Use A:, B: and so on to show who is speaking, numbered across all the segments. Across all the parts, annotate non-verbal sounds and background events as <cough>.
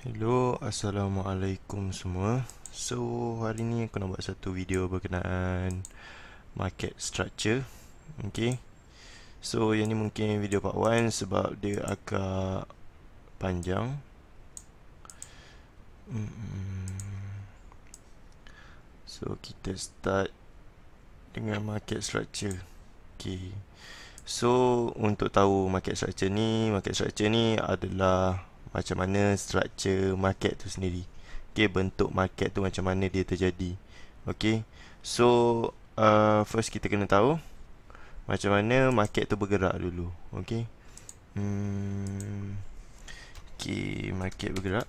A: Hello, Assalamualaikum semua So, hari ni aku nak buat satu video berkenaan market structure Okay So, yang ni mungkin video part 1 sebab dia agak panjang So, kita start dengan market structure Okay So, untuk tahu market structure ni Market structure ni adalah macam mana struktur market tu sendiri okey bentuk market tu macam mana dia terjadi okey so uh, first kita kena tahu macam mana market tu bergerak dulu okey hmm okey market bergerak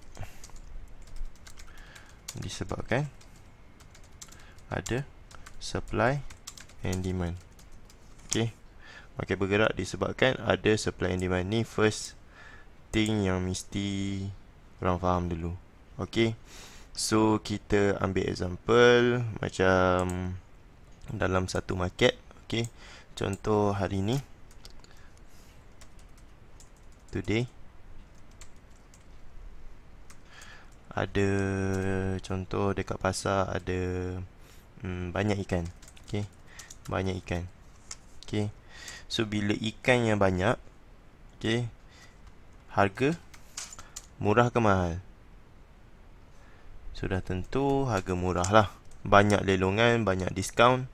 A: disebabkan ada supply and demand okey market bergerak disebabkan ada supply and demand ni first penting yang mesti orang faham dulu. Okay. So kita ambil example macam dalam satu market. Okay. Contoh hari ni. Today. Ada contoh dekat pasar ada hmm, banyak ikan. Okay. Banyak ikan. Okay. So bila ikan yang banyak. Okay harga murah ke mahal? Sudah tentu harga murah lah. Banyak lelongan, banyak diskaun.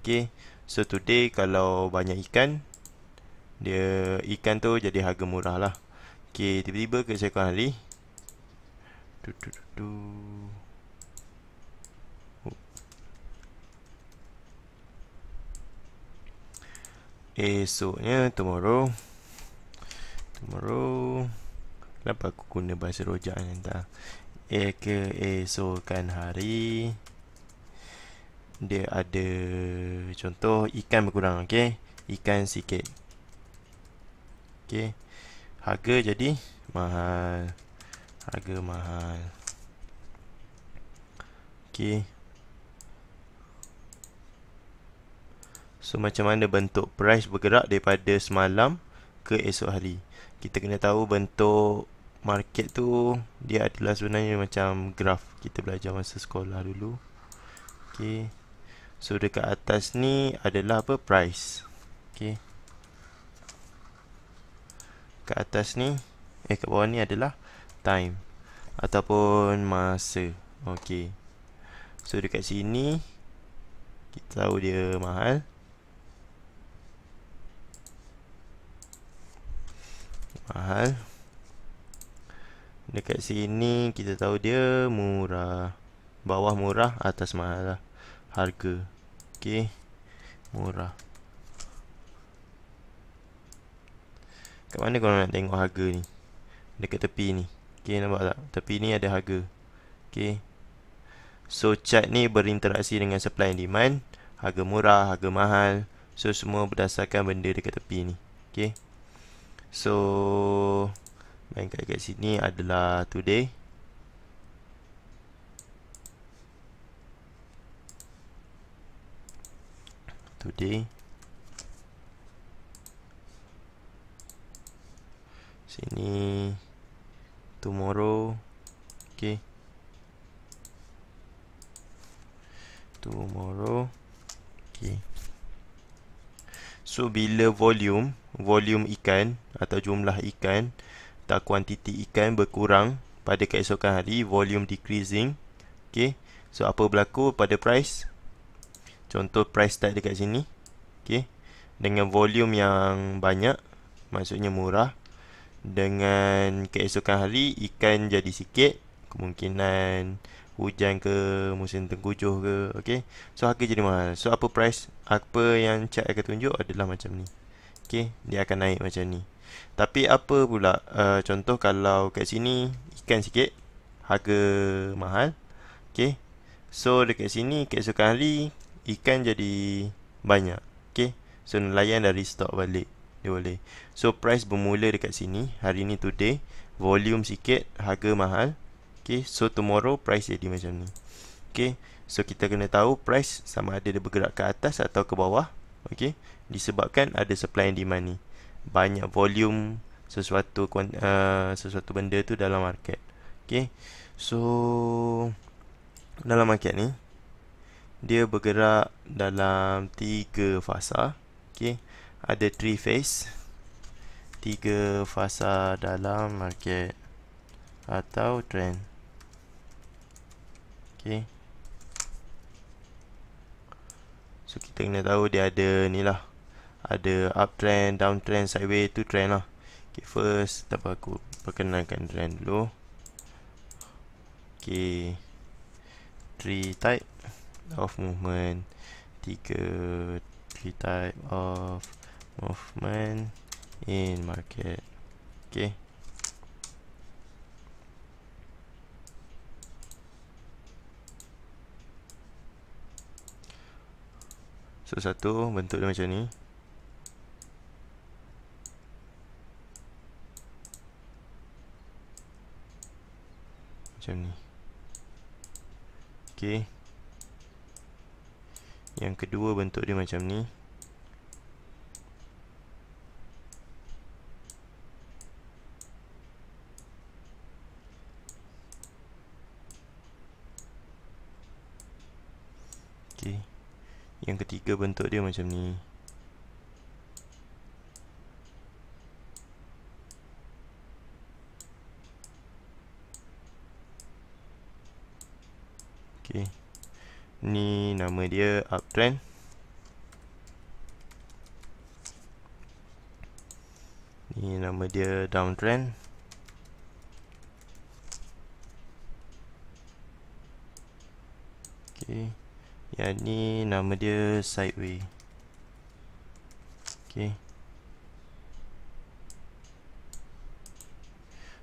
A: Okay, so today kalau banyak ikan, dia ikan tu jadi harga murah lah. Okay, tiba-tiba ke saya kawan Ali. Du, du, du, du. Esoknya, tomorrow. Bro Kenapa aku guna bahasa rojak ni entah Keesokan hari Dia ada Contoh ikan berkurang okay? Ikan sikit okay? Harga jadi Mahal Harga mahal Okay So macam mana bentuk price bergerak daripada semalam ke esok hari? kita kena tahu bentuk market tu dia adalah sebenarnya macam graf kita belajar masa sekolah dulu ok so dekat atas ni adalah apa price ok kat atas ni eh kat bawah ni adalah time ataupun masa ok so dekat sini kita tahu dia mahal mahal dekat sini kita tahu dia murah bawah murah atas mahal lah. harga okey murah kat mana kau nak tengok harga ni dekat tepi ni okey nampak tak tepi ni ada harga okey so chart ni berinteraksi dengan supply and demand harga murah harga mahal so semua berdasarkan benda dekat tepi ni okey So main kat kat sini adalah today. Today. Sini tomorrow. okay, Tomorrow. okay. So bila volume, volume ikan atau jumlah ikan atau kuantiti ikan berkurang pada keesokan hari, volume decreasing. Okay. So apa berlaku pada price? Contoh price tag dekat sini. Okay. Dengan volume yang banyak, maksudnya murah. Dengan keesokan hari, ikan jadi sikit. Kemungkinan hujan ke musim tengkujuh ke okey so harga jadi mahal so apa price apa yang chart akan tunjuk adalah macam ni okey dia akan naik macam ni tapi apa pula uh, contoh kalau kat sini ikan sikit harga mahal okey so dekat sini keesokan hari ikan jadi banyak okey so nelayan dari stok balik dia boleh so price bermula dekat sini hari ni today volume sikit harga mahal Okay, so tomorrow price jadi macam ni. Okay, so kita kena tahu price sama ada dia bergerak ke atas atau ke bawah. Okay, disebabkan ada supply and demand ni. Banyak volume sesuatu uh, sesuatu benda tu dalam market. Okay, so dalam market ni, dia bergerak dalam tiga fasa. Okay, ada three phase. Tiga fasa dalam market atau trend ok so kita kena tahu dia ada ni lah ada uptrend, downtrend, sideways tu trend lah ok first tak apa aku perkenalkan trend dulu ok three type of movement tiga three type of movement in market okay. So satu bentuk dia macam ni Macam ni Okay Yang kedua bentuk dia macam ni yang ketiga bentuk dia macam ni Okay, ni nama dia uptrend ni nama dia downtrend Okay. Yang ni nama dia Sideway Okay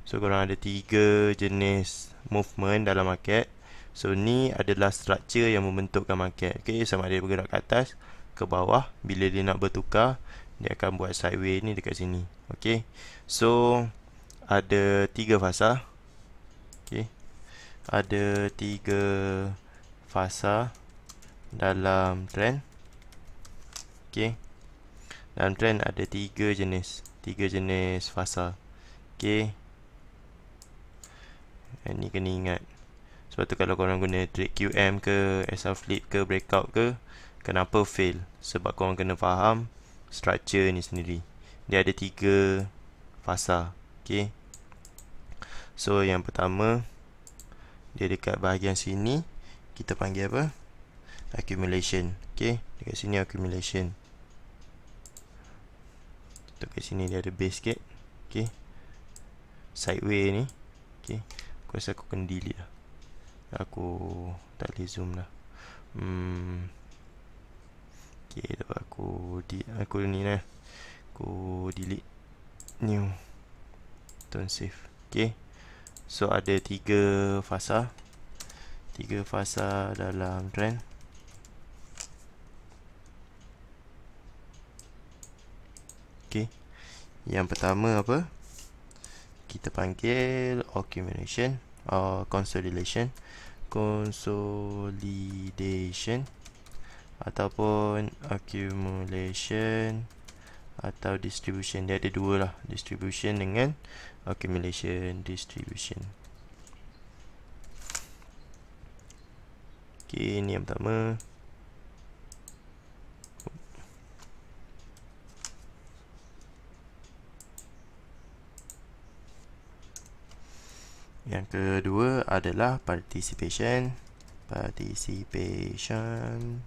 A: So korang ada tiga jenis movement dalam market So ni adalah structure yang membentukkan market Okay sama ada bergerak ke atas ke bawah Bila dia nak bertukar Dia akan buat sideway ni dekat sini Okay So ada tiga fasa Okay Ada tiga fasa dalam trend ok dalam trend ada tiga jenis tiga jenis fasa ok ini eh, ni kena ingat sebab tu kalau korang guna trade QM ke SR flip ke breakout ke kenapa fail sebab korang kena faham structure ni sendiri dia ada tiga fasa ok so yang pertama dia dekat bahagian sini kita panggil apa accumulation okey dekat sini accumulation tutup kat sini dia ada base sikit okey sideway ni okey aku rasa aku kena delete lah. aku tak boleh zoom lah hmm okey dah aku di aku ni lah aku delete new don't save okey so ada tiga fasa tiga fasa dalam trend Yang pertama apa? Kita panggil accumulation or consolidation. Consolidation ataupun accumulation atau distribution. Dia ada dua lah. Distribution dengan accumulation distribution. Okay, ini yang pertama. Yang kedua adalah participation participation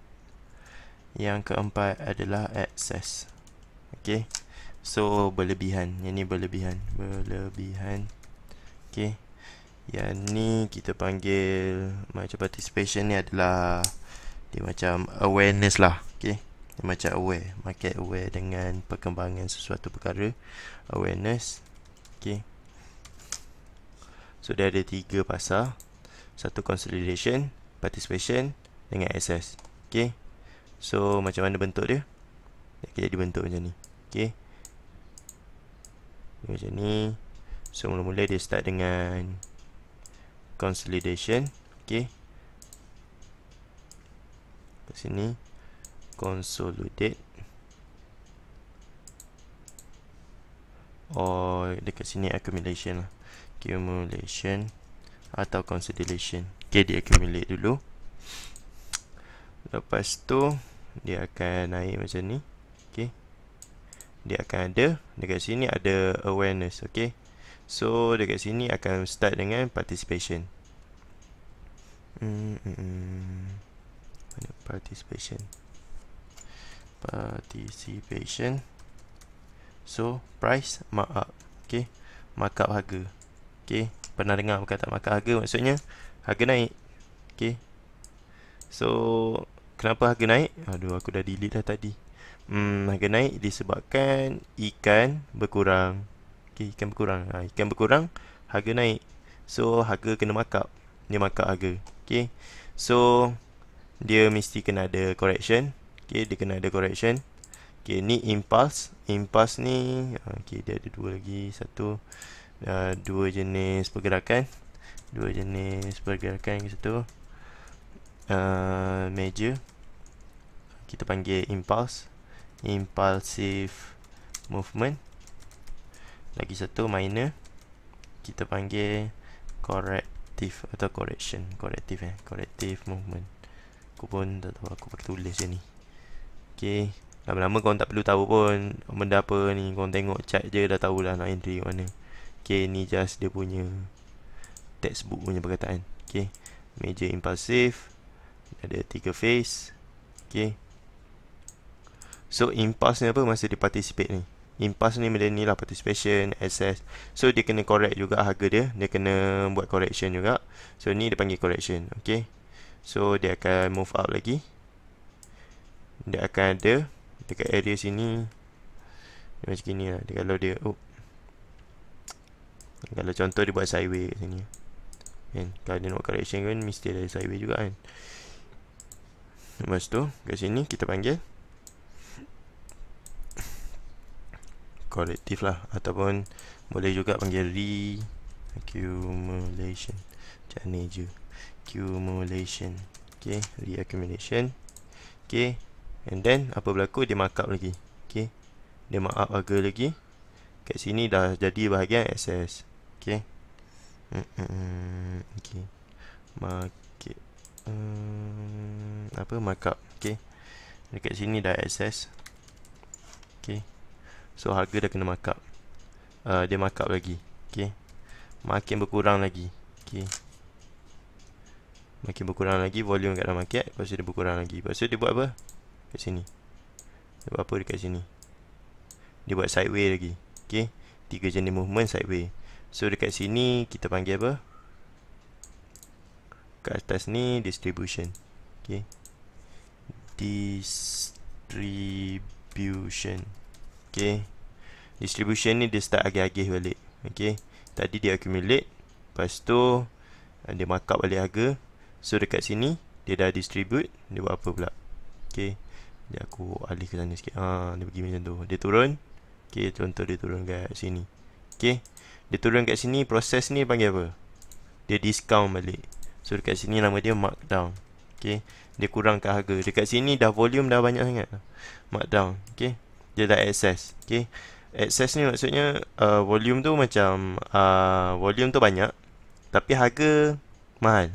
A: yang keempat adalah access okay. so berlebihan yang ni berlebihan berlebihan okay. yang ni kita panggil macam participation ni adalah dia macam awareness lah okay. dia macam aware market aware dengan perkembangan sesuatu perkara awareness okay. So dia ada tiga pasal Satu consolidation Participation Dengan access Okay So macam mana bentuk dia Okay jadi bentuk macam ni Okay Macam ni So mula-mula dia start dengan Consolidation Okay Ke sini Consolidate Oh, dekat sini accumulation lah accumulation atau consolidation. Okay, dia accumulate dulu. Lepas tu, dia akan naik macam ni. Okay. Dia akan ada, dekat sini ada awareness. Okay. So, dekat sini akan start dengan participation. Hmm Hmm, hmm, Participation. Participation. So, price markup. Okay. Markup harga. Okey, pernah dengar bukan tak harga maksudnya harga naik. Okey. So, kenapa harga naik? Aduh, aku dah delete dah tadi. Hmm, harga naik disebabkan ikan berkurang. Okey, ikan berkurang. Ha, ikan berkurang, harga naik. So, harga kena markup. Dia markup harga. Okey. So, dia mesti kena ada correction. Okey, dia kena ada correction. Okey, ni impulse. Impulse ni, ha, okey, dia ada dua lagi. Satu uh, dua jenis pergerakan dua jenis pergerakan di situ uh, eh, major kita panggil impulse impulsive movement lagi satu minor kita panggil corrective atau correction corrective eh corrective movement aku pun tak tahu aku pakai tulis je ni ok lama-lama korang tak perlu tahu pun benda apa ni korang tengok chart je dah tahulah nak entry mana Okay, ni just dia punya textbook punya perkataan. Okay, major impulsive. Ada tiga phase. Okay. So, impulse ni apa masa dia participate ni? Impulse ni benda ni lah, participation, access. So, dia kena correct juga harga dia. Dia kena buat correction juga. So, ni dia panggil correction. Okay. So, dia akan move up lagi. Dia akan ada dekat area sini. Dia macam ni lah. Dia kalau dia, oh, kalau contoh dia buat sideway kat sini kan? Kalau dia nak correction kan Mesti ada sideway juga kan Lepas tu kat sini kita panggil Korrektif lah Ataupun boleh juga panggil Reaccumulation Macam ni je Accumulation Okay Reaccumulation Okay And then apa berlaku dia markup lagi Okay Dia markup harga lagi Kat sini dah jadi bahagian access Okay hmm, Okay Market mm, Apa markup Okay Dekat sini dah access Okay So harga dah kena markup uh, Dia markup lagi Okay Makin berkurang lagi Okay Makin berkurang lagi Volume kat dalam market Lepas tu dia berkurang lagi Lepas tu dia buat apa Dekat sini Dia buat apa dekat sini Dia buat sideway lagi Okay Tiga jenis movement sideway So dekat sini kita panggil apa? Kat atas ni distribution. okay? Distribution. okay? Distribution ni dia start agih-agih balik. okay? Tadi dia accumulate, lepas tu eh, dia markup balik harga. So dekat sini dia dah distribute, dia buat apa pula? okay? Dia aku alih ke sana sikit. Ha, dia pergi macam tu. Dia turun. okay? contoh dia turun kat sini. okay? Dia turun kat sini Proses ni panggil apa Dia discount balik So dekat sini nama dia markdown Okay Dia kurangkan harga Dekat sini dah volume dah banyak sangat Markdown Okay Dia dah access Okay Access ni maksudnya uh, Volume tu macam uh, Volume tu banyak Tapi harga Mahal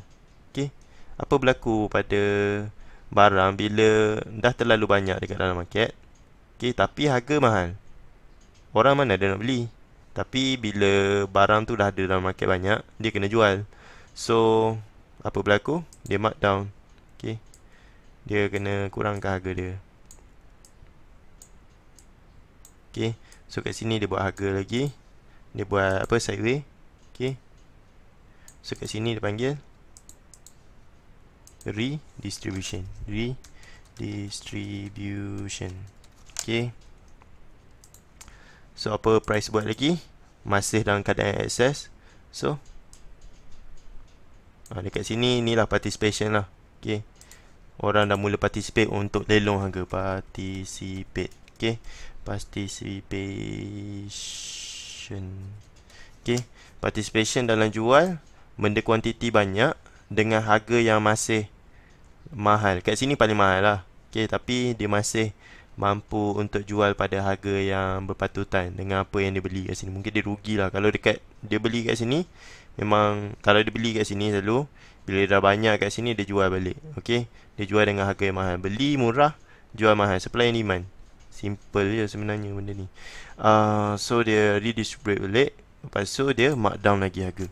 A: Okay Apa berlaku pada Barang bila Dah terlalu banyak dekat dalam market Okay Tapi harga mahal Orang mana ada nak beli tapi bila barang tu dah ada dalam market banyak, dia kena jual. So, apa berlaku? Dia markdown. Okay. Dia kena kurangkan harga dia. Okay. So, kat sini dia buat harga lagi. Dia buat apa? Sideway. Okay. So, kat sini dia panggil redistribution. Redistribution. Okay. So apa price buat lagi Masih dalam keadaan excess. So ha, Dekat sini lah participation lah Okay Orang dah mula participate untuk lelong harga Participate Okay Participation Okay Participation dalam jual Benda kuantiti banyak Dengan harga yang masih Mahal Kat sini paling mahal lah Okay tapi dia masih mampu untuk jual pada harga yang berpatutan dengan apa yang dia beli kat sini. Mungkin dia rugi lah kalau dekat dia beli kat sini memang kalau dia beli kat sini selalu bila dia dah banyak kat sini dia jual balik. Okey. Dia jual dengan harga yang mahal. Beli murah, jual mahal. Supply and demand. Simple je sebenarnya benda ni. Uh, so dia redistribute balik. Lepas tu dia markdown lagi harga.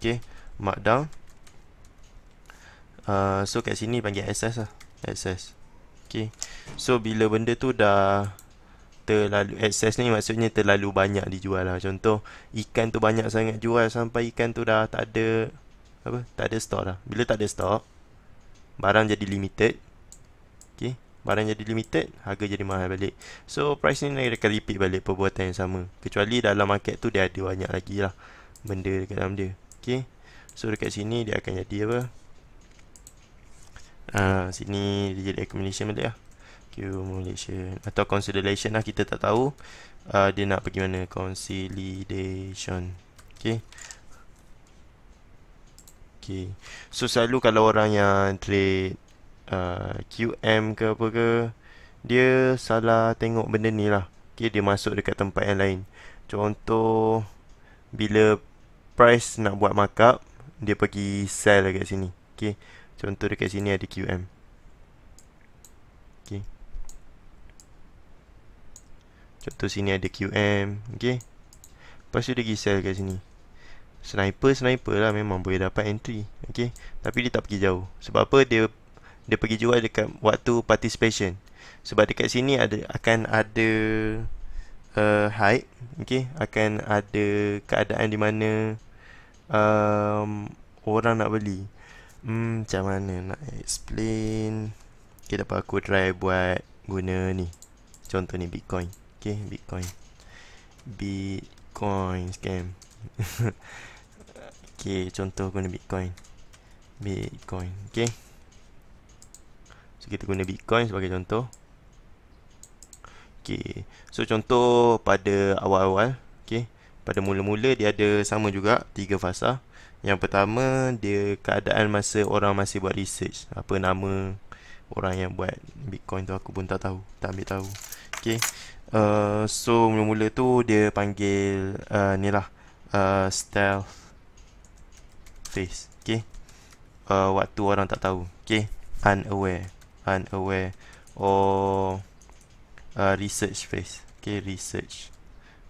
A: Okey. Markdown. Uh, ah, so kat sini panggil SS lah. SS. Okay. So bila benda tu dah terlalu excess ni maksudnya terlalu banyak dijual lah. Contoh ikan tu banyak sangat jual sampai ikan tu dah tak ada apa? Tak ada stok lah. Bila tak ada stok, barang jadi limited. Okay. Barang jadi limited, harga jadi mahal balik. So price ni naik akan repeat balik perbuatan yang sama. Kecuali dalam market tu dia ada banyak lagi lah benda dekat dalam dia. Okay. So dekat sini dia akan jadi apa? uh, sini reject accumulation betul lah. ya accumulation atau consolidation lah kita tak tahu uh, dia nak pergi mana consolidation okey okey so selalu kalau orang yang trade uh, ah, QM ke apa ke dia salah tengok benda ni lah okey dia masuk dekat tempat yang lain contoh bila price nak buat markup dia pergi sell dekat lah sini okey Contoh dekat sini ada QM Okay Contoh sini ada QM Okay Lepas tu dia gisel kat sini Sniper-sniper lah memang boleh dapat entry Okay Tapi dia tak pergi jauh Sebab apa dia Dia pergi jual dekat waktu participation Sebab dekat sini ada akan ada uh, eh, Hype Okay Akan ada keadaan di mana um, Orang nak beli Hmm, macam mana nak explain Okay, dapat aku try buat guna ni Contoh ni Bitcoin Okay, Bitcoin Bitcoin scam <laughs> Okay, contoh guna Bitcoin Bitcoin, okay So, kita guna Bitcoin sebagai contoh Okay, so contoh pada awal-awal Okay, pada mula-mula dia ada sama juga Tiga fasa yang pertama dia keadaan masa orang masih buat research Apa nama orang yang buat bitcoin tu aku pun tak tahu Tak ambil tahu Okay uh, So mula-mula tu dia panggil uh, ni lah uh, Stealth Face Okay uh, Waktu orang tak tahu Okay Unaware Unaware Or uh, Research face Okay research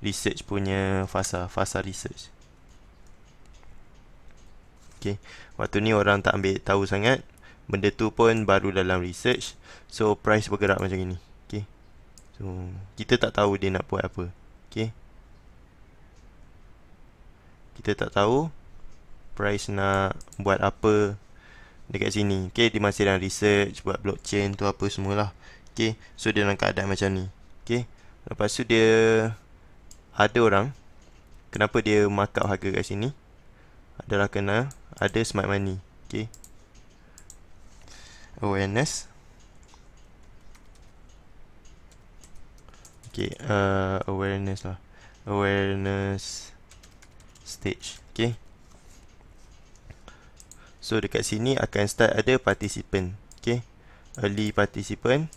A: Research punya fasa Fasa research okay. waktu ni orang tak ambil tahu sangat benda tu pun baru dalam research so price bergerak macam ni okay. so kita tak tahu dia nak buat apa okay. kita tak tahu price nak buat apa dekat sini okay. dia masih dalam research buat blockchain tu apa semualah okay. so dia dalam keadaan macam ni okay. lepas tu dia ada orang kenapa dia markup harga kat sini adalah kena ada smart money okey awareness okey uh, awareness lah awareness stage okey so dekat sini akan start ada participant okey early participant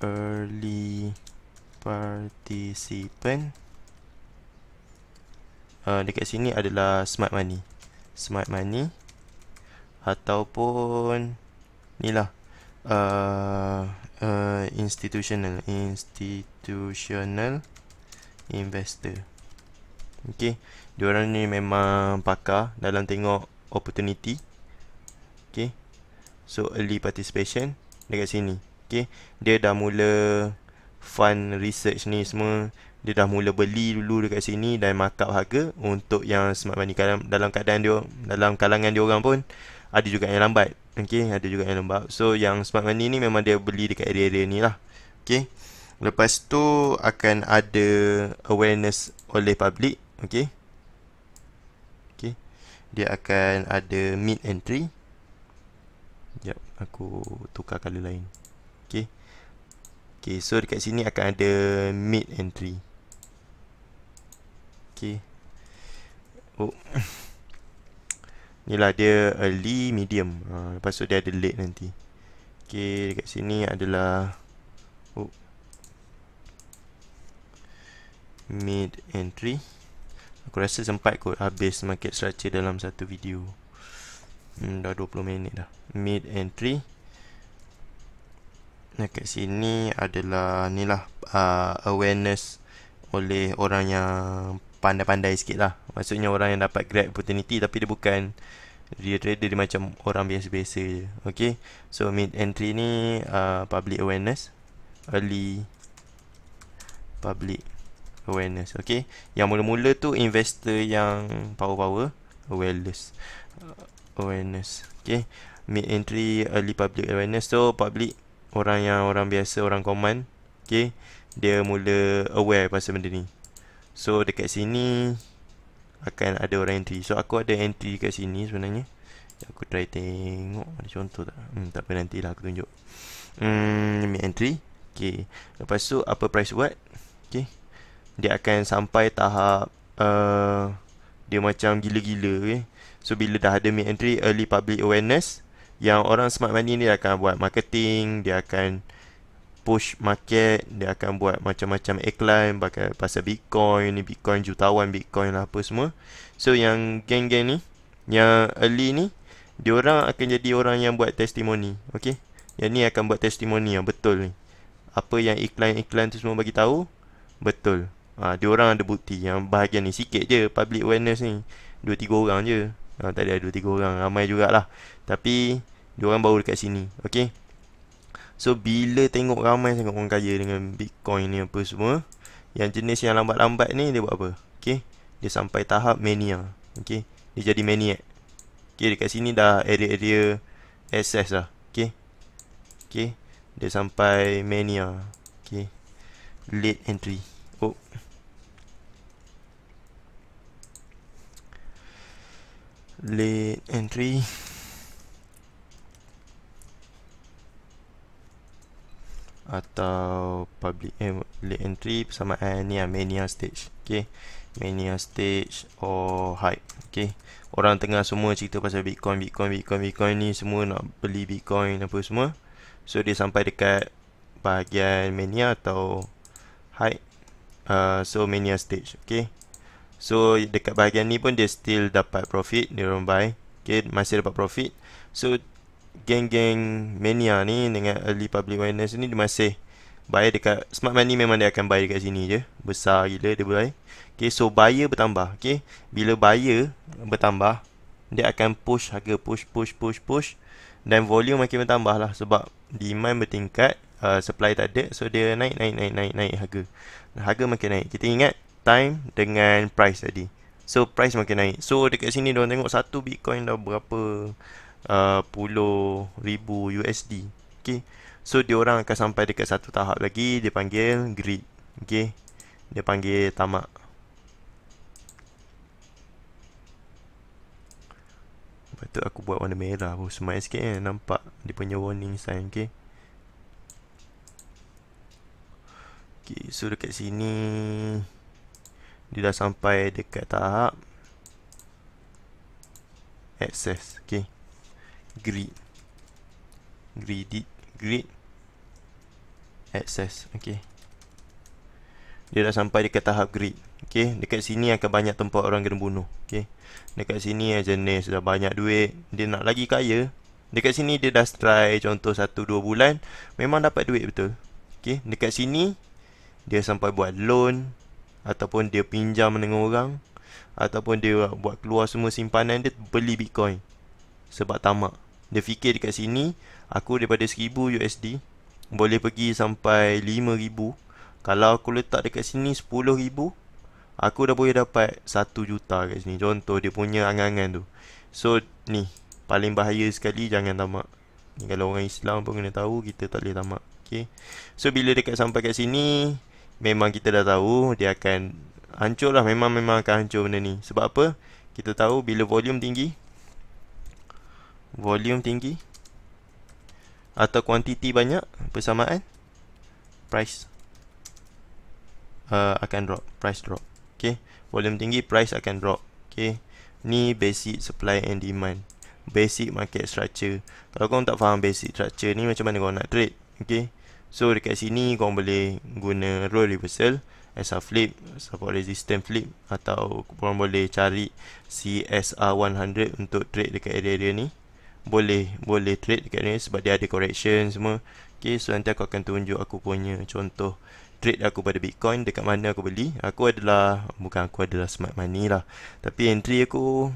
A: early participant Ah, dekat sini adalah smart money smart money ataupun nilah uh, ah, uh, ah, institutional institutional investor okey diorang ni memang pakar dalam tengok opportunity okey so early participation dekat sini okey dia dah mula fund research ni semua dia dah mula beli dulu dekat sini dan markup harga untuk yang smart money dalam, dalam keadaan dia dalam kalangan dia orang pun ada juga yang lambat okey ada juga yang lambat so yang smart money ni memang dia beli dekat area-area ni lah okey lepas tu akan ada awareness oleh public okey okey dia akan ada mid entry jap aku tukar kali lain okey okey, so dekat sini akan ada mid entry okey. Oh. Inilah dia early medium. Ha, lepas tu dia ada late nanti. Okey, dekat sini adalah oh. mid entry. Aku rasa sempat kot habis market structure dalam satu video. Hmm, dah 20 minit dah. Mid entry. Dekat sini adalah inilah uh, ah, awareness oleh orang yang pandai-pandai sikit lah Maksudnya orang yang dapat grab opportunity tapi dia bukan dia trader dia macam orang biasa-biasa je Okay So mid entry ni uh, public awareness Early public awareness Okay Yang mula-mula tu investor yang power-power Awareness uh, Awareness Okay Mid entry early public awareness So public Orang yang orang biasa orang common Okay Dia mula aware pasal benda ni So dekat sini akan ada orang entry. So aku ada entry dekat sini sebenarnya. Aku try tengok ada contoh tak. Hmm tak apa nantilah aku tunjuk. Hmm ambil entry. Okay. Lepas tu apa price buat? Okay. Dia akan sampai tahap uh, dia macam gila-gila okay. So bila dah ada mid entry early public awareness yang orang smart money ni dia akan buat marketing, dia akan push market dia akan buat macam-macam iklan pakai pasal bitcoin ni bitcoin jutawan bitcoin lah apa semua so yang geng-geng ni yang early ni dia orang akan jadi orang yang buat testimoni okay? yang ni akan buat testimoni yang betul ni apa yang iklan-iklan tu semua bagi tahu betul ha, dia orang ada bukti yang bahagian ni sikit je public awareness ni dua tiga orang je ha, tak ada dua tiga orang ramai jugaklah tapi dia orang baru dekat sini okay? So bila tengok ramai sangat orang kaya dengan Bitcoin ni apa semua Yang jenis yang lambat-lambat ni dia buat apa? Okay Dia sampai tahap mania Okay Dia jadi maniac Okay dekat sini dah area-area access lah Okay Okay Dia sampai mania Okay Late entry Oh Late entry atau public eh, late entry persamaan ni lah mania stage okay mania stage or hype okay orang tengah semua cerita pasal bitcoin bitcoin bitcoin bitcoin ni semua nak beli bitcoin apa semua so dia sampai dekat bahagian mania atau hype uh, so mania stage okay so dekat bahagian ni pun dia still dapat profit dia orang buy okay masih dapat profit so geng-geng mania ni dengan early public awareness ni dia masih bayar dekat smart money memang dia akan bayar dekat sini je besar gila dia buy. okay, so buyer bertambah okay. bila buyer bertambah dia akan push harga push push push push dan volume makin bertambah lah sebab demand bertingkat uh, supply tak ada so dia naik naik naik naik naik harga harga makin naik kita ingat time dengan price tadi so price makin naik so dekat sini dia tengok satu bitcoin dah berapa Uh, ribu USD. Okay. So, dia orang akan sampai dekat satu tahap lagi. Dia panggil grid, Okay. Dia panggil tamak. Lepas tu aku buat warna merah pun. Smile sikit kan. Eh. Nampak dia punya warning sign. Okay. Okay. So, dekat sini. Dia dah sampai dekat tahap. Access. Okay greed greedy greed access okey dia dah sampai dekat tahap greed okey dekat sini akan banyak tempat orang kena bunuh okey dekat sini ya jenis dah banyak duit dia nak lagi kaya dekat sini dia dah try contoh 1 2 bulan memang dapat duit betul okey dekat sini dia sampai buat loan ataupun dia pinjam dengan orang ataupun dia buat keluar semua simpanan dia beli bitcoin sebab tamak dia fikir dekat sini Aku daripada 1000 USD Boleh pergi sampai 5000 Kalau aku letak dekat sini 10000 Aku dah boleh dapat 1 juta kat sini Contoh dia punya angan-angan tu So ni Paling bahaya sekali jangan tamak ni, Kalau orang Islam pun kena tahu Kita tak boleh tamak okay. So bila dekat sampai kat sini Memang kita dah tahu Dia akan hancur lah Memang-memang akan hancur benda ni Sebab apa? Kita tahu bila volume tinggi volume tinggi atau kuantiti banyak persamaan price uh, akan drop price drop okay? volume tinggi price akan drop okay? ni basic supply and demand basic market structure kalau kau tak faham basic structure ni macam mana kau nak trade okay? so dekat sini kau boleh guna roll reversal a flip support resistance flip atau kau boleh cari CSR 100 untuk trade dekat area-area ni boleh boleh trade dekat ni sebab dia ada correction semua Okey, so nanti aku akan tunjuk aku punya contoh trade aku pada Bitcoin dekat mana aku beli aku adalah bukan aku adalah smart money lah tapi entry aku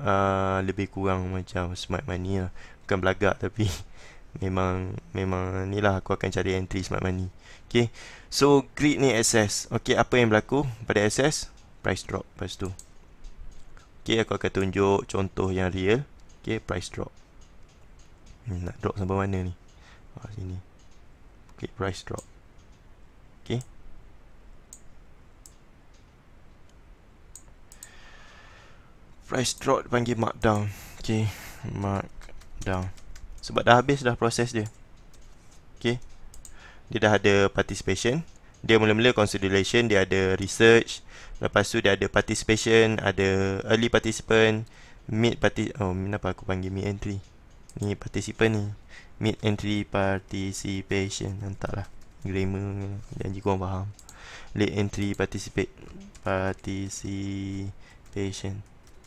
A: uh, lebih kurang macam smart money lah bukan belagak tapi <laughs> memang memang ni lah aku akan cari entry smart money Okey, so grid ni SS Okey, apa yang berlaku pada SS price drop lepas tu Okey, aku akan tunjuk contoh yang real Okay, price drop hmm, nak drop sampai mana ni oh, sini Okay, price drop Okay. price drop panggil markdown Okay, markdown sebab dah habis dah proses dia Okay. dia dah ada participation dia mula-mula consideration dia ada research lepas tu dia ada participation ada early participant mid parti oh min aku panggil mid entry ni participant ni mid entry participation lah grammar janji kau faham late entry participate participation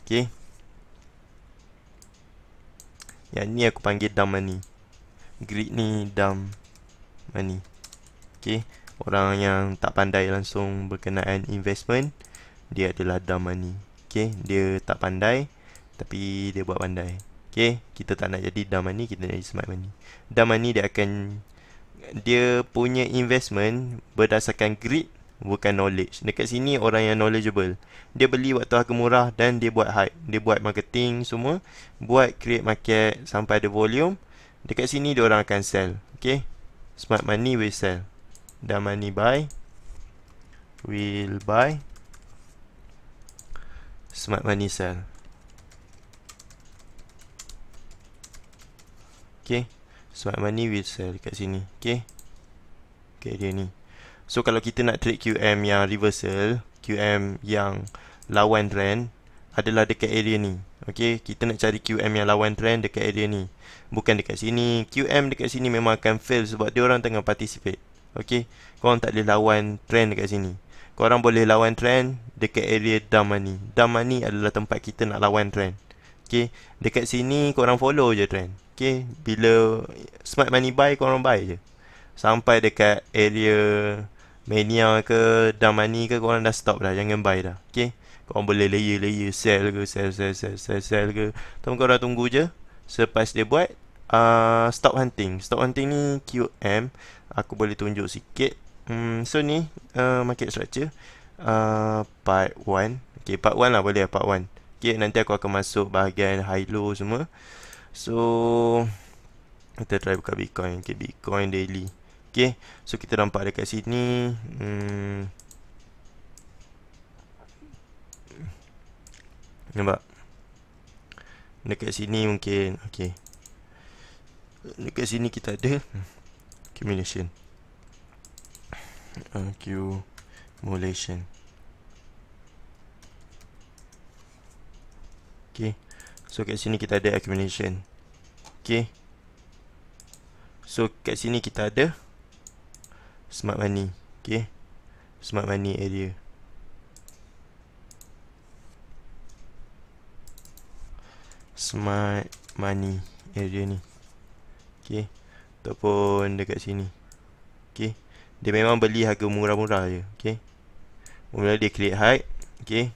A: okay yang ni aku panggil dumb money greed ni dumb money okay orang yang tak pandai langsung berkenaan investment dia adalah dumb money okay dia tak pandai tapi dia buat pandai Okay Kita tak nak jadi dumb money Kita nak jadi smart money Dumb money dia akan Dia punya investment Berdasarkan greed Bukan knowledge Dekat sini orang yang knowledgeable Dia beli waktu harga murah Dan dia buat hype Dia buat marketing semua Buat create market Sampai ada volume Dekat sini dia orang akan sell Okay Smart money will sell Dumb money buy Will buy Smart money sell Okay. Smart money will sell dekat sini. Okay. Okay dia ni. So kalau kita nak trade QM yang reversal. QM yang lawan trend. Adalah dekat area ni. Okay. Kita nak cari QM yang lawan trend dekat area ni. Bukan dekat sini. QM dekat sini memang akan fail sebab dia orang tengah participate. Okay. Korang tak boleh lawan trend dekat sini. Korang boleh lawan trend dekat area dumb money. Dumb money adalah tempat kita nak lawan trend. Okay. Dekat sini korang follow je trend. Okay Bila Smart money buy Korang buy je Sampai dekat Area Mania ke Dumb money ke Korang dah stop dah Jangan buy dah Okay Korang boleh layer-layer Sell ke Sell sell sell sell sell ke Tapi korang tunggu je Selepas dia buat uh, Stop hunting Stop hunting ni QM Aku boleh tunjuk sikit hmm, So ni uh, Market structure uh, Part 1 Okay part 1 lah boleh lah, Part 1 Okay nanti aku akan masuk Bahagian high low semua So kita try buka Bitcoin ke okay, Bitcoin daily. Okay, so kita nampak dekat sini hmm, Nampak Dekat sini mungkin Okay Dekat sini kita ada Accumulation Accumulation Okay So kat sini kita ada accumulation. okay. So kat sini kita ada smart money. okay. Smart money area. Smart money area ni. okay. Ataupun dekat sini. okay. Dia memang beli harga murah-murah je. Okey. Mula dia create high, okay.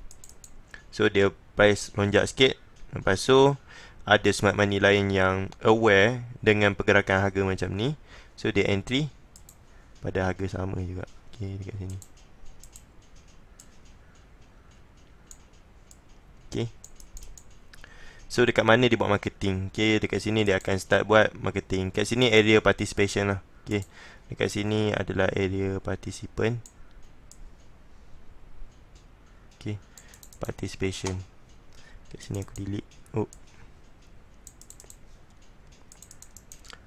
A: So dia price lonjak sikit. Lepas tu ada smart money lain yang aware dengan pergerakan harga macam ni. So dia entry pada harga sama juga. Okey dekat sini. Okey. So dekat mana dia buat marketing? Okey dekat sini dia akan start buat marketing. Kat sini area participation lah. Okey. Dekat sini adalah area participant. Okey. Participation. Kat sini aku delete Oh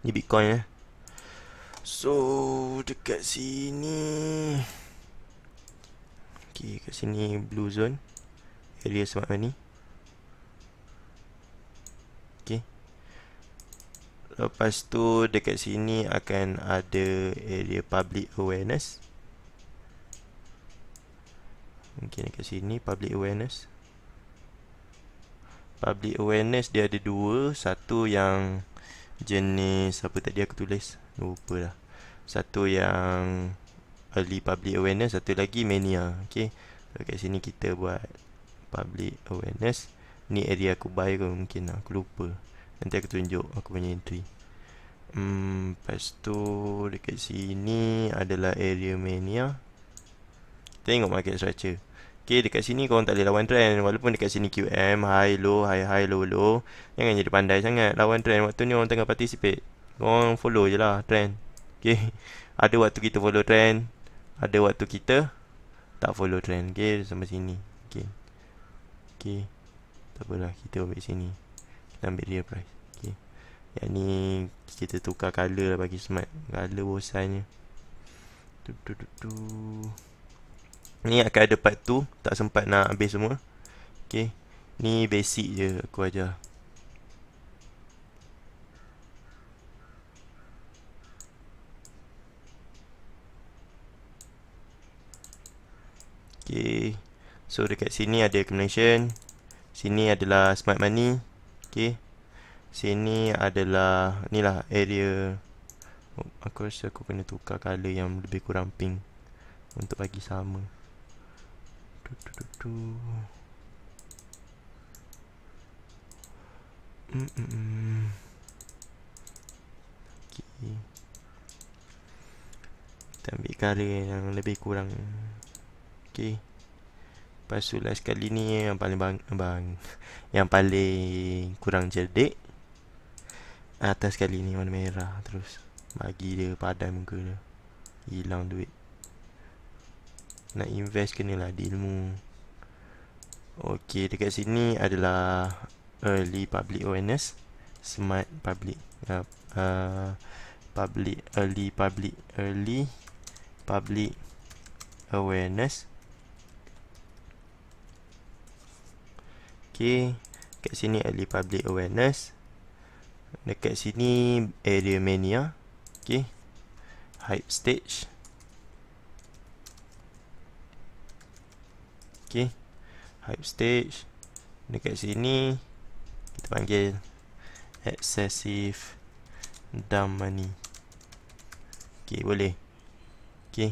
A: Ni bitcoin eh So Dekat sini Okay kat sini blue zone Area smart money Okay Lepas tu dekat sini akan ada area public awareness Mungkin dekat sini public awareness public awareness dia ada dua satu yang jenis apa tadi aku tulis lupa lah satu yang early public awareness satu lagi mania okay? so, kat sini kita buat public awareness ni area aku buy ke mungkin aku lupa nanti aku tunjuk aku punya entry hmm, lepas tu dekat sini adalah area mania tengok market structure Okay, dekat sini korang tak boleh lawan trend. Walaupun dekat sini QM, high, low, high, high, low, low. Jangan jadi pandai sangat lawan trend. Waktu ni orang tengah participate. Korang follow je lah trend. Okay. <laughs> Ada waktu kita follow trend. Ada waktu kita tak follow trend. Okay, sampai sini. Okay. Okay. Tak apalah, kita ambil sini. Kita ambil real price. Okay. Yang ni, kita tukar colour lah bagi smart. Colour bosannya. Tu, tu, tu, tu. Ni akan ada part tu Tak sempat nak habis semua Okay Ni basic je aku ajar Okay So dekat sini ada accumulation Sini adalah smart money Okay Sini adalah Ni lah area oh, Aku rasa aku kena tukar colour yang lebih kurang pink Untuk bagi sama du, du, du, du. Mm -mm. Kita ambil kare yang lebih kurang Okay Lepas tu lah sekali ni yang paling bang, bang Yang paling kurang jerdik. Atas kali ni warna merah terus Bagi dia padam ke dia Hilang duit nak invest kenalah di ilmu Okay dekat sini adalah Early public awareness Smart public uh, uh, Public Early public Early public awareness Okey Dekat sini early public awareness Dekat sini area mania Okay Hype stage Okay, hype stage dekat sini kita panggil excessive dumb money Okay, boleh Okay,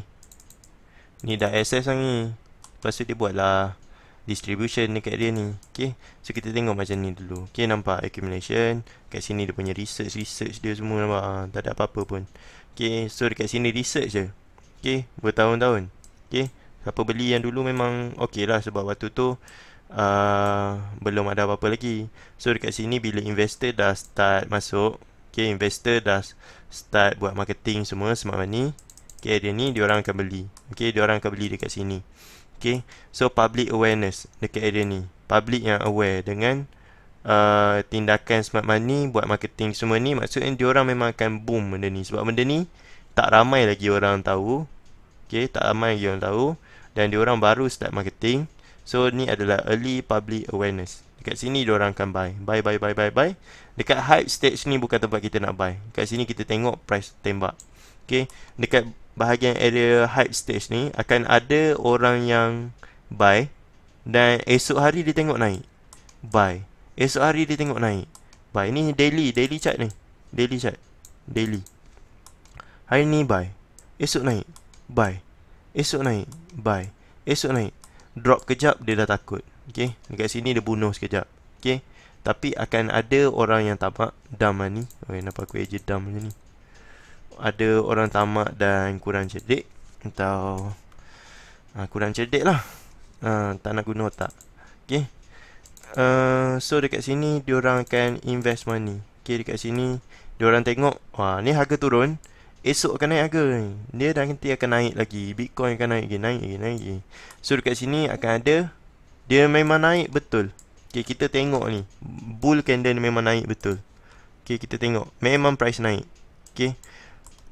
A: ni dah access ni lepas tu dia buatlah distribution dekat dia ni Okay, so kita tengok macam ni dulu Okay, nampak accumulation kat sini dia punya research research dia semua nampak ah, tak ada apa-apa pun Okay, so dekat sini research je Okay, bertahun-tahun Okay. Siapa beli yang dulu memang okey lah sebab waktu tu uh, belum ada apa-apa lagi. So dekat sini bila investor dah start masuk, okay, investor dah start buat marketing semua smart money, okay dia ni dia orang akan beli. Okey dia orang akan beli dekat sini. okay. So public awareness dekat area ni. Public yang aware dengan Uh, tindakan smart money buat marketing semua ni maksudnya diorang orang memang akan boom benda ni sebab benda ni tak ramai lagi orang tahu okay, tak ramai lagi orang tahu dan diorang baru start marketing. So ni adalah early public awareness. Dekat sini diorang akan buy. Buy, buy, buy, buy, buy. Dekat hype stage ni bukan tempat kita nak buy. Dekat sini kita tengok price tembak. Okay. Dekat bahagian area hype stage ni akan ada orang yang buy dan esok hari dia tengok naik. Buy. Esok hari dia tengok naik. Buy. Ini daily, daily chart ni. Daily chart. Daily. Hari ni buy. Esok naik. Buy. Esok naik Buy Esok naik Drop kejap dia dah takut Okay Dekat sini dia bunuh sekejap Okay Tapi akan ada orang yang tamak Dumb lah ni Okay kenapa aku aja dumb macam ni Ada orang tamak dan kurang cerdik Atau ha, ah, Kurang cerdik lah ha, Tak nak guna otak Okay uh, ah, So dekat sini Diorang akan invest money Okay dekat sini Diorang tengok Wah ni harga turun Esok akan naik harga Dia dah nanti akan naik lagi Bitcoin akan naik lagi Naik lagi naik lagi So dekat sini akan ada Dia memang naik betul Okay kita tengok ni Bull candle ni memang naik betul Okay kita tengok Memang price naik Okay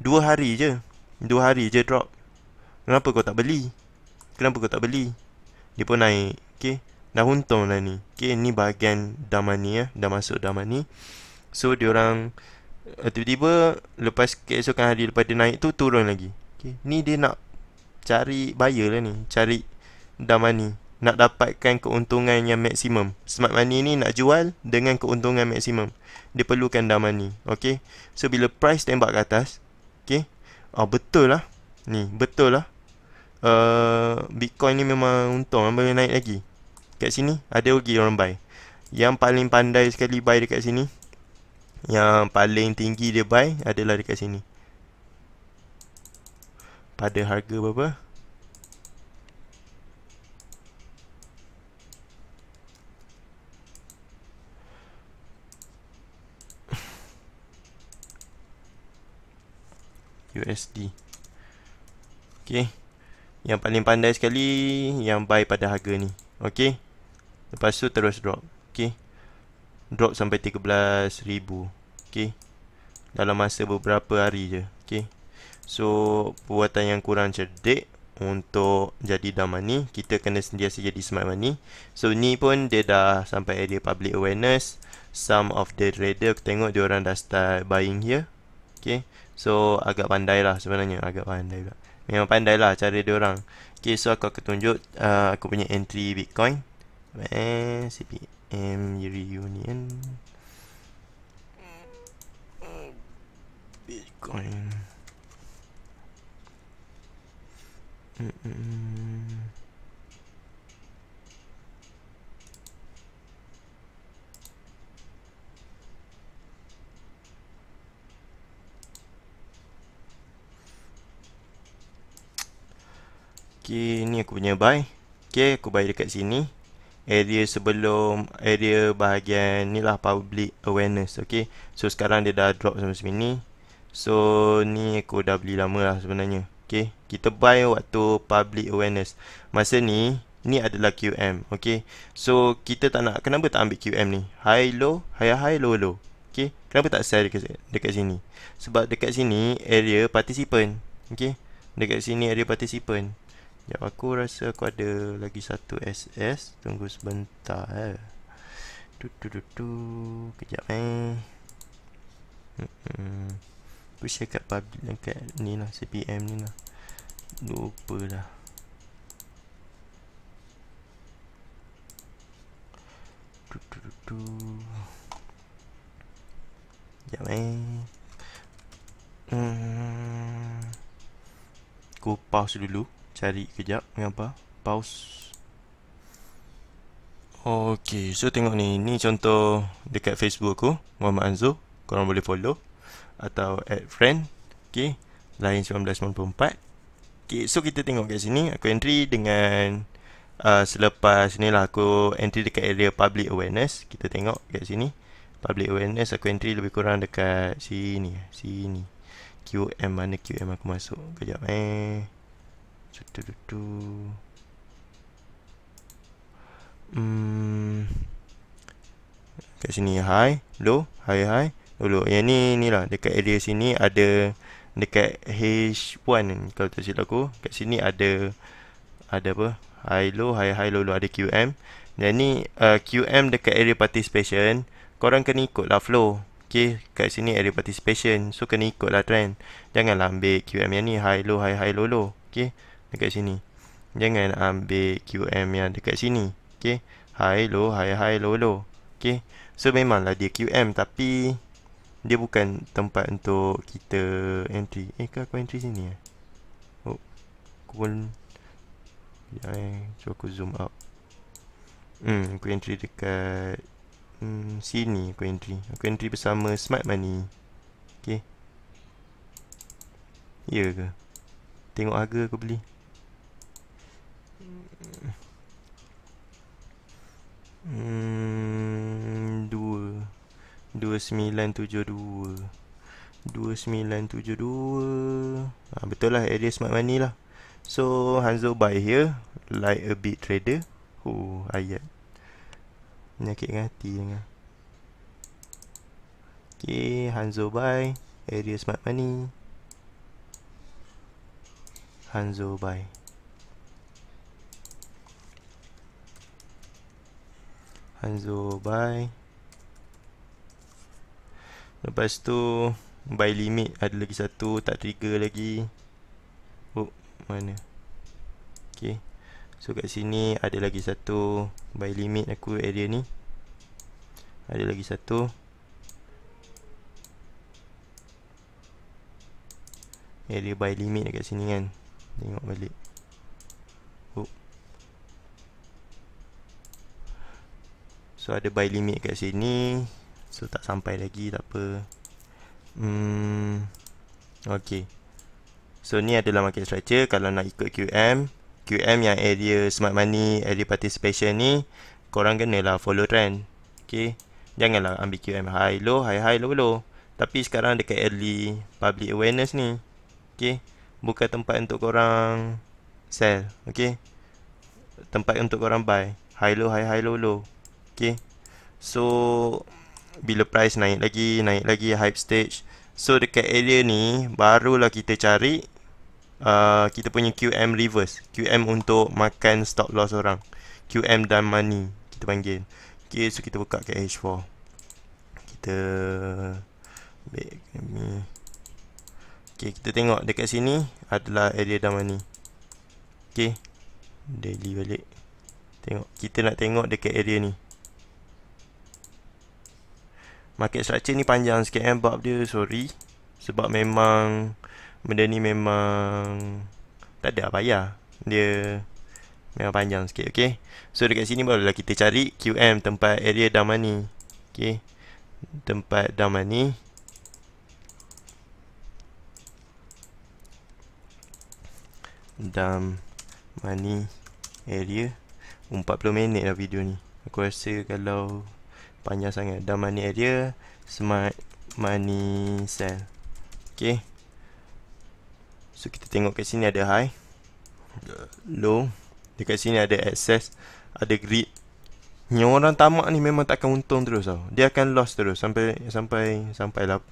A: Dua hari je Dua hari je drop Kenapa kau tak beli? Kenapa kau tak beli? Dia pun naik Okay Dah untung lah ni Okay ni bahagian Dah money ya Dah masuk dah money So diorang orang Eh, tiba-tiba Lepas keesokan hari Lepas dia naik tu Turun lagi okay. Ni dia nak Cari buyer lah ni Cari Dah money Nak dapatkan keuntungan yang maksimum Smart money ni nak jual Dengan keuntungan maksimum Dia perlukan dah money Okay So bila price tembak ke atas Okay oh, ah, Betul lah Ni betul lah uh, Bitcoin ni memang untung Boleh naik lagi Kat sini Ada lagi orang buy Yang paling pandai sekali buy dekat sini yang paling tinggi dia buy adalah dekat sini Pada harga berapa? USD <laughs> Ok Yang paling pandai sekali Yang buy pada harga ni Ok Lepas tu terus drop Ok drop sampai 13,000 okay. dalam masa beberapa hari je okay. so perbuatan yang kurang cerdik untuk jadi dumb money kita kena sentiasa jadi smart money so ni pun dia dah sampai area public awareness some of the trader aku tengok diorang dah start buying here okay. so agak pandai lah sebenarnya agak pandai lah memang pandai lah cara orang, ok so aku akan tunjuk uh, aku punya entry bitcoin CPM reunion Bitcoin Okay, ni aku punya buy Okay, aku buy dekat sini area sebelum area bahagian ni lah public awareness ok so sekarang dia dah drop sampai sini so ni aku dah beli lama lah sebenarnya ok kita buy waktu public awareness masa ni ni adalah QM ok so kita tak nak kenapa tak ambil QM ni high low high high low low ok kenapa tak sell dekat, dekat sini sebab dekat sini area participant ok dekat sini area participant Sekejap aku rasa aku ada lagi satu SS Tunggu sebentar eh. Tu tu tu tu Kejap eh hmm. Aku share kat public Kat ni lah CPM ni lah Lupa lah Tu tu tu tu Sekejap eh Hmm Aku pause dulu cari kejap ni apa pause ok so tengok ni ni contoh dekat facebook aku Muhammad Anzo korang boleh follow atau add friend ok lain 1994 ok so kita tengok kat sini aku entry dengan uh, selepas ni lah aku entry dekat area public awareness kita tengok kat sini public awareness aku entry lebih kurang dekat sini sini QM mana QM aku masuk kejap eh Cetututu. Hmm. sini high, low, high high, low low. Yang ni ni lah dekat area sini ada dekat H1 kalau tak silap aku. Kat sini ada ada apa? High low, high high, low low ada QM. Dan ni uh, QM dekat area participation. Korang kena ikut lah flow. Okay, kat sini area participation. So, kena ikut lah trend. Janganlah ambil QM yang ni. High, low, high, high, low, low. Okay dekat sini. Jangan ambil QM yang dekat sini. Okey. High low, high high low low. Okey. So memanglah dia QM tapi dia bukan tempat untuk kita entry. Eh ke aku entry sini eh? Oh. Aku pun ya, eh. cuba aku zoom out. Hmm, aku entry dekat hmm sini aku entry. Aku entry bersama Smart Money. Okey. Ya ke? Tengok harga aku beli. 2972 hmm, ha, ah, Betul lah area smart money lah So Hanzo buy here Like a bit trader Oh ayat Menyakitkan hati dengan Okay Hanzo buy Area smart money Hanzo buy Hanzo buy Lepas tu Buy limit ada lagi satu Tak trigger lagi Oh mana Okay So kat sini ada lagi satu Buy limit aku area ni Ada lagi satu Area buy limit dekat sini kan Tengok balik So ada buy limit kat sini So tak sampai lagi tak apa Hmm Okay So ni adalah market structure Kalau nak ikut QM QM yang area smart money Area participation ni Korang kenalah follow trend Okay Janganlah ambil QM high low High high low low Tapi sekarang dekat early Public awareness ni Okay Bukan tempat untuk korang Sell Okay Tempat untuk korang buy High low high high low low okay so bila price naik lagi naik lagi hype stage so dekat area ni barulah kita cari uh, kita punya QM reverse QM untuk makan stop loss orang QM dan money kita panggil okay so kita buka ke H4 kita ambil ni okay kita tengok dekat sini adalah area dan money okay daily balik tengok kita nak tengok dekat area ni market structure ni panjang sikit eh bab dia sorry sebab memang benda ni memang tak ada payah dia memang panjang sikit okey so dekat sini barulah kita cari QM tempat area damani. okey tempat damani, ni dam money area 40 minit dah video ni aku rasa kalau panjang sangat dan money area smart money cell ok so kita tengok kat sini ada high low dekat sini ada access ada grid Ni orang tamak ni memang takkan untung terus tau dia akan loss terus sampai sampai sampai lah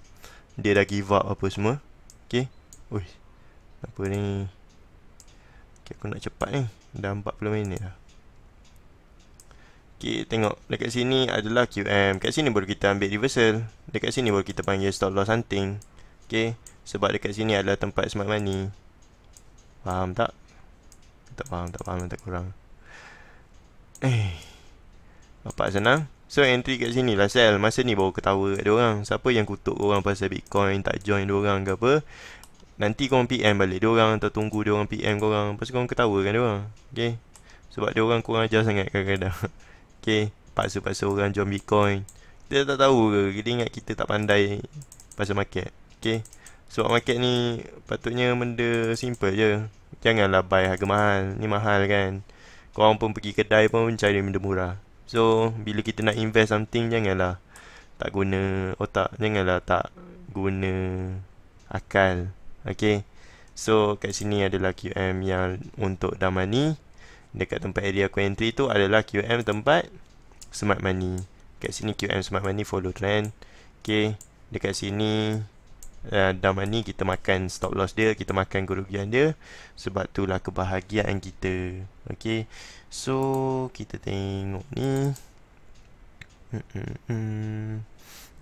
A: dia dah give up apa semua ok Uish. apa ni ok aku nak cepat ni dah 40 minit lah Okay, tengok dekat sini adalah QM. Dekat sini baru kita ambil reversal. Dekat sini baru kita panggil stop loss hunting. Okay, sebab dekat sini adalah tempat smart money. Faham tak? Tak faham, tak faham, tak kurang. Eh, Bapak senang. So, entry kat sini lah sell. Masa ni baru ketawa kat diorang. Siapa yang kutuk orang pasal Bitcoin, tak join orang ke apa. Nanti kau PM balik orang atau tunggu orang PM korang. Lepas korang ketawa kan orang. Okay. Sebab orang kurang ajar sangat kadang-kadang. <laughs> Okay Pasu-pasu orang jual bitcoin Kita tak tahu ke Kita ingat kita tak pandai Pasal market Okay Sebab market ni Patutnya benda simple je Janganlah buy harga mahal Ni mahal kan Korang pun pergi kedai pun Mencari benda murah So Bila kita nak invest something Janganlah Tak guna otak Janganlah tak Guna Akal Okay So kat sini adalah QM yang untuk dah money dekat tempat area aku entry tu adalah QM tempat smart money dekat sini QM smart money follow trend ok dekat sini uh, dah money kita makan stop loss dia kita makan kerugian dia sebab itulah kebahagiaan kita ok so kita tengok ni Hmm,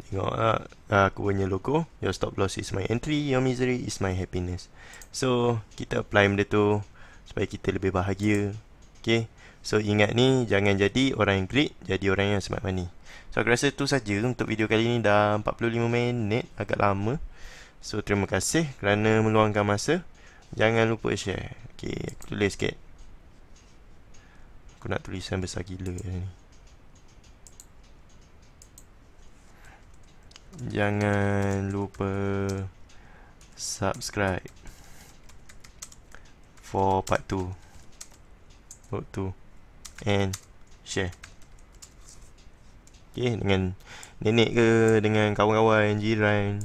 A: tengok lah uh, aku punya logo your stop loss is my entry your misery is my happiness so kita apply benda tu supaya kita lebih bahagia Okay. So ingat ni jangan jadi orang yang greed jadi orang yang smart money. So aku rasa tu saja untuk video kali ni dah 45 minit agak lama. So terima kasih kerana meluangkan masa. Jangan lupa share. Okay, aku tulis sikit. Aku nak tulisan besar gila ni. Jangan lupa subscribe for part 2 vote to and share okay dengan nenek ke dengan kawan-kawan jiran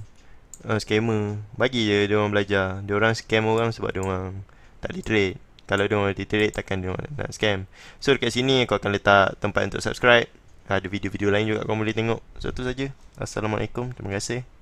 A: uh, scammer bagi je dia orang belajar dia orang scam orang sebab dia orang tak ada trade kalau dia orang ada trade takkan dia orang nak scam so dekat sini aku akan letak tempat untuk subscribe ada video-video lain juga kau boleh tengok satu saja assalamualaikum terima kasih